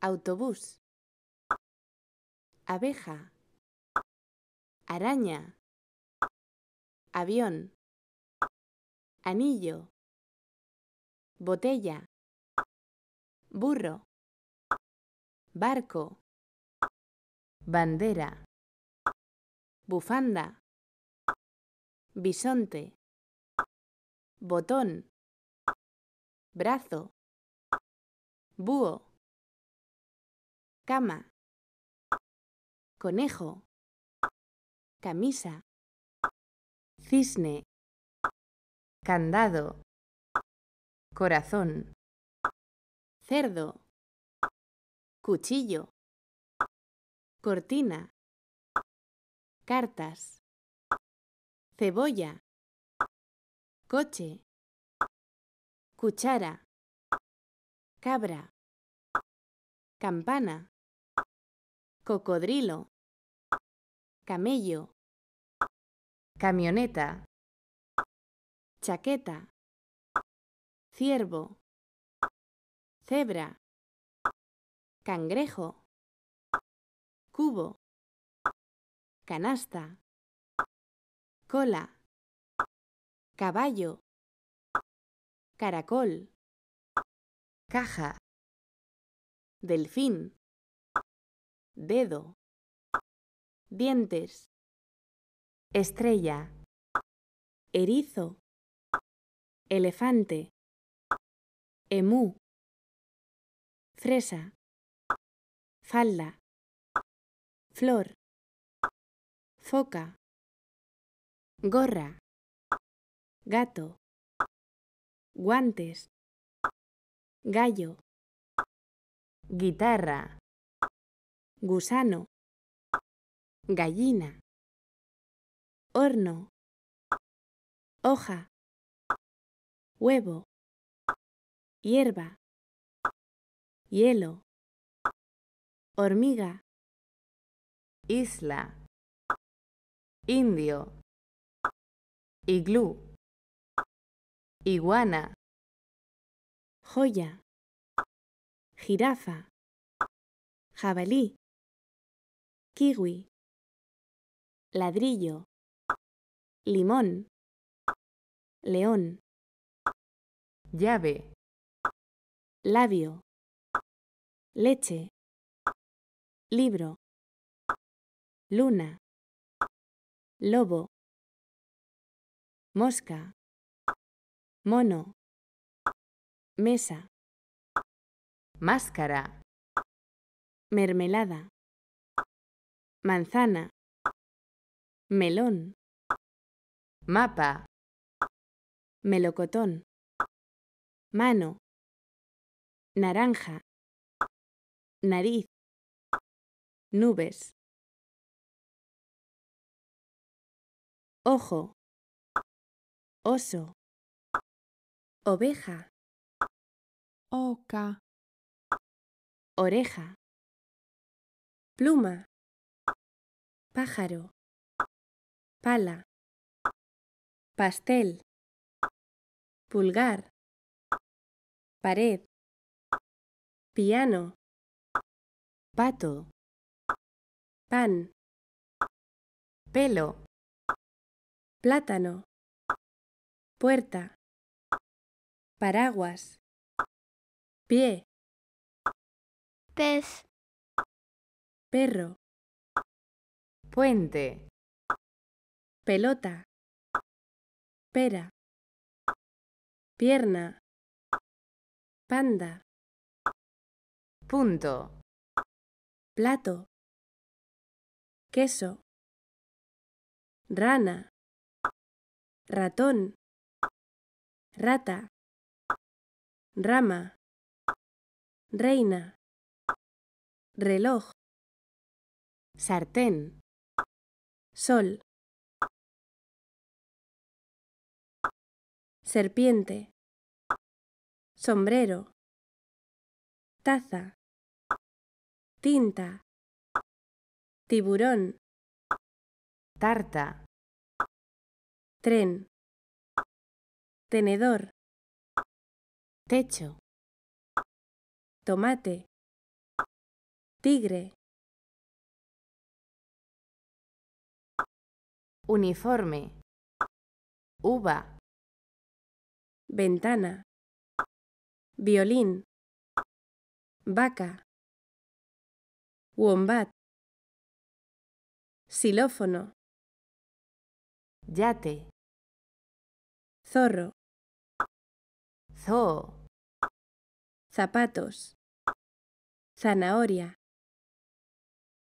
autobús, abeja, araña, avión, anillo, botella, burro, barco, bandera, bufanda, bisonte, botón, brazo, búho cama, conejo, camisa, cisne, candado, corazón, cerdo, cuchillo, cortina, cartas, cebolla, coche, cuchara, cabra, campana, cocodrilo, camello, camioneta, chaqueta, ciervo, cebra, cangrejo, cubo, canasta, cola, caballo, caracol, caja, delfín dedo, dientes, estrella, erizo, elefante, emú, fresa, falda, flor, foca, gorra, gato, guantes, gallo, guitarra gusano, gallina, horno, hoja, huevo, hierba, hielo, hormiga, isla, indio, iglú, iguana, joya, jirafa, jabalí kiwi, ladrillo, limón, león, llave, labio, leche, libro, luna, lobo, mosca, mono, mesa, máscara, mermelada manzana, melón, mapa, melocotón, mano, naranja, nariz, nubes, ojo, oso, oveja, oca, oreja, pluma, pájaro, pala, pastel, pulgar, pared, piano, pato, pan, pelo, plátano, puerta, paraguas, pie, pez, perro puente, pelota, pera, pierna, panda, punto, plato, queso, rana, ratón, rata, rama, reina, reloj, sartén, Sol. Serpiente. Sombrero. Taza. Tinta. Tiburón. Tarta. Tren. Tenedor. Techo. Tomate. Tigre. uniforme, uva, ventana, violín, vaca, wombat, xilófono, yate, zorro, zoo, zapatos, zanahoria,